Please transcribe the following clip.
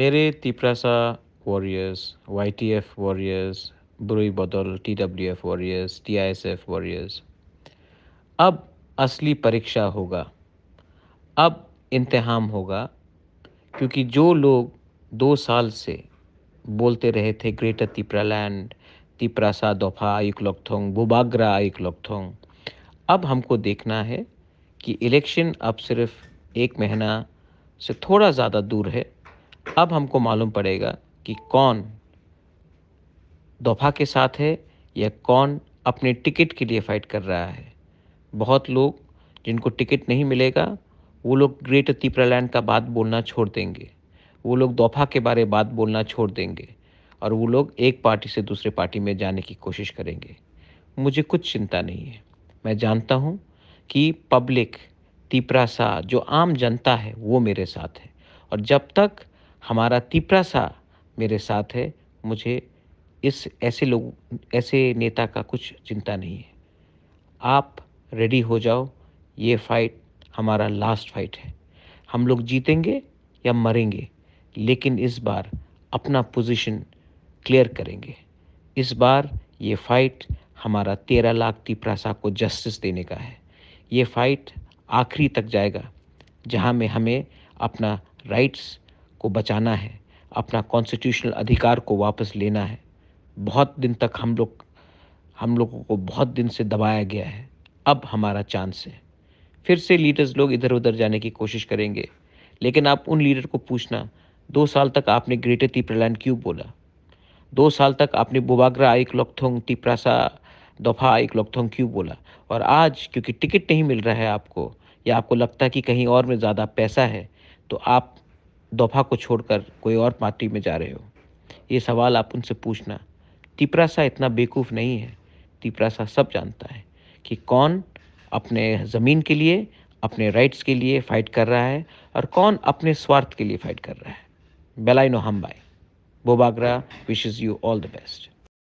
मेरे Tiprasa warriors W F ब्रुई T TWF S TISF warriors अब असली परीक्षा होगा अब इंतहाम होगा क्योंकि जो लोग दो साल से बोलते रहे थे ग्रेटर लैंड तिपरासा दोफा आयुक लोकथोंग बुबाग्रा आयुक लोकथोंग अब हमको देखना है कि इलेक्शन अब सिर्फ एक महीना से थोड़ा ज़्यादा दूर है अब हमको मालूम पड़ेगा कि कौन दोफा के साथ है या कौन अपने टिकट के लिए फाइट कर रहा है बहुत लोग जिनको टिकट नहीं मिलेगा वो लोग ग्रेटर लैंड का बात बोलना छोड़ देंगे वो लोग दोफा के बारे बात बोलना छोड़ देंगे और वो लोग एक पार्टी से दूसरे पार्टी में जाने की कोशिश करेंगे मुझे कुछ चिंता नहीं है मैं जानता हूँ कि पब्लिक तिपरा सा जो आम जनता है वो मेरे साथ है और जब तक हमारा सा मेरे साथ है मुझे इस ऐसे लोग ऐसे नेता का कुछ चिंता नहीं है आप रेडी हो जाओ ये फाइट हमारा लास्ट फाइट है हम लोग जीतेंगे या मरेंगे लेकिन इस बार अपना पोजीशन क्लियर करेंगे इस बार ये फाइट हमारा तेरह लाख तिपरासा को जस्टिस देने का है ये फाइट आखिरी तक जाएगा जहाँ में हमें अपना राइट्स को बचाना है अपना कॉन्स्टिट्यूशनल अधिकार को वापस लेना है बहुत दिन तक हम लोग हम लोगों को बहुत दिन से दबाया गया है अब हमारा चांस है फिर से लीडर्स लोग इधर उधर जाने की कोशिश करेंगे लेकिन आप उन लीडर को पूछना दो साल तक आपने ग्रेटर तिप्रलैंड क्यों बोला दो साल तक आपने बुबाग्रा आइक लोकथोंग तिप्रासा दोफा आइक लोकथोंग क्यों बोला और आज क्योंकि टिकट नहीं मिल रहा है आपको या आपको लगता है कि कहीं और में ज़्यादा पैसा है तो आप दोफा को छोड़कर कोई और पार्टी में जा रहे हो ये सवाल आप उनसे पूछना सा इतना बेवकूफ़ नहीं है सा सब जानता है कि कौन अपने ज़मीन के लिए अपने राइट्स के लिए फ़ाइट कर रहा है और कौन अपने स्वार्थ के लिए फ़ाइट कर रहा है बेलाइनो हम बाय बोबागरा wishes you all the best